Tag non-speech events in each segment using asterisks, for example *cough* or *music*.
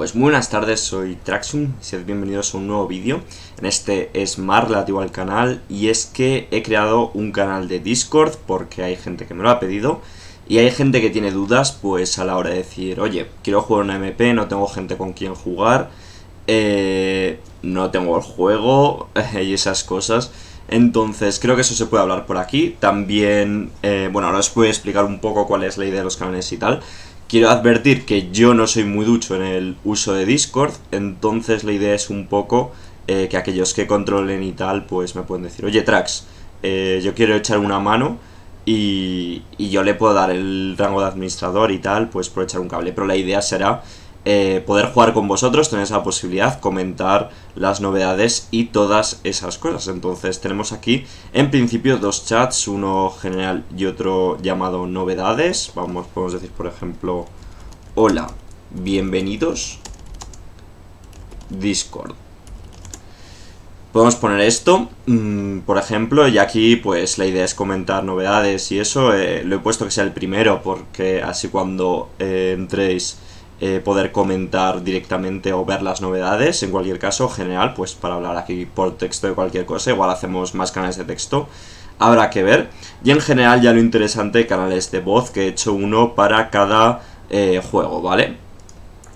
Pues muy buenas tardes, soy Traxum y bienvenidos a un nuevo vídeo. En este es más relativo al canal y es que he creado un canal de Discord porque hay gente que me lo ha pedido y hay gente que tiene dudas pues a la hora de decir, oye, quiero jugar una MP, no tengo gente con quien jugar, eh, no tengo el juego *laughs* y esas cosas. Entonces creo que eso se puede hablar por aquí. También, eh, bueno, ahora os voy a explicar un poco cuál es la idea de los canales y tal. Quiero advertir que yo no soy muy ducho en el uso de Discord, entonces la idea es un poco eh, que aquellos que controlen y tal, pues me pueden decir, oye Trax, eh, yo quiero echar una mano y, yo le puedo dar el rango de administrador y tal, pues aprovechar un cable. Pero la idea será eh, poder jugar con vosotros, tener esa posibilidad, comentar las novedades y todas esas cosas. Entonces tenemos aquí en principio dos chats, uno general y otro llamado novedades. Vamos, podemos decir por ejemplo, hola, bienvenidos, Discord. Podemos poner esto, mm, por ejemplo, y aquí pues la idea es comentar novedades y eso. Eh, lo he puesto que sea el primero porque así cuando eh, entréis eh, poder comentar directamente o ver las novedades. En cualquier caso, general, pues para hablar aquí por texto de cualquier cosa, igual hacemos más canales de texto. Habrá que ver. Y en general ya lo interesante, canales de voz, que he hecho uno para cada juego, ¿vale?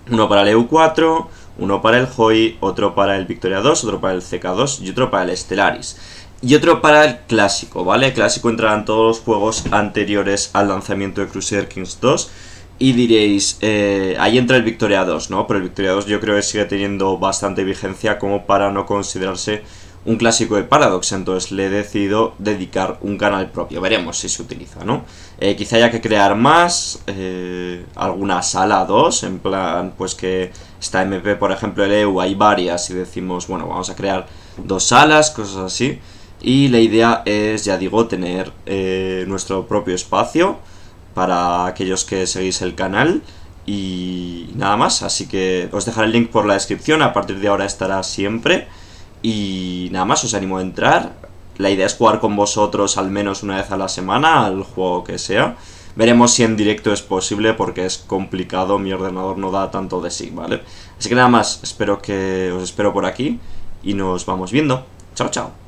Uno para el EU4, uno para el Hoi, otro para el Victoria 2, otro para el CK2 y otro para el Stellaris. Y otro para el clásico, ¿vale? El clásico entrarán todos los juegos anteriores al lanzamiento de Crusader Kings 2. Y diréis, eh, ahí entra el Victoria 2, ¿no? Pero el Victoria 2 yo creo que sigue teniendo bastante vigencia como para no considerarse un clásico de Paradox, entonces le he decidido dedicar un canal propio. Veremos si se utiliza, ¿no? Eh, quizá haya que crear más, eh, alguna sala 2, en plan, pues que Está MP, por ejemplo, el EU, hay varias y decimos, bueno, vamos a crear dos salas, cosas así. Y la idea es, ya digo, tener eh, nuestro propio espacio para aquellos que seguís el canal y nada más. Así que os dejaré el link por la descripción, a partir de ahora estará siempre. Y nada más, os animo a entrar. La idea es jugar con vosotros al menos una vez a la semana, al juego que sea. Veremos si en directo es posible porque es complicado, mi ordenador no da tanto de sí, ¿vale? Así que nada más, espero que os espero por aquí y nos vamos viendo. Chao, chao.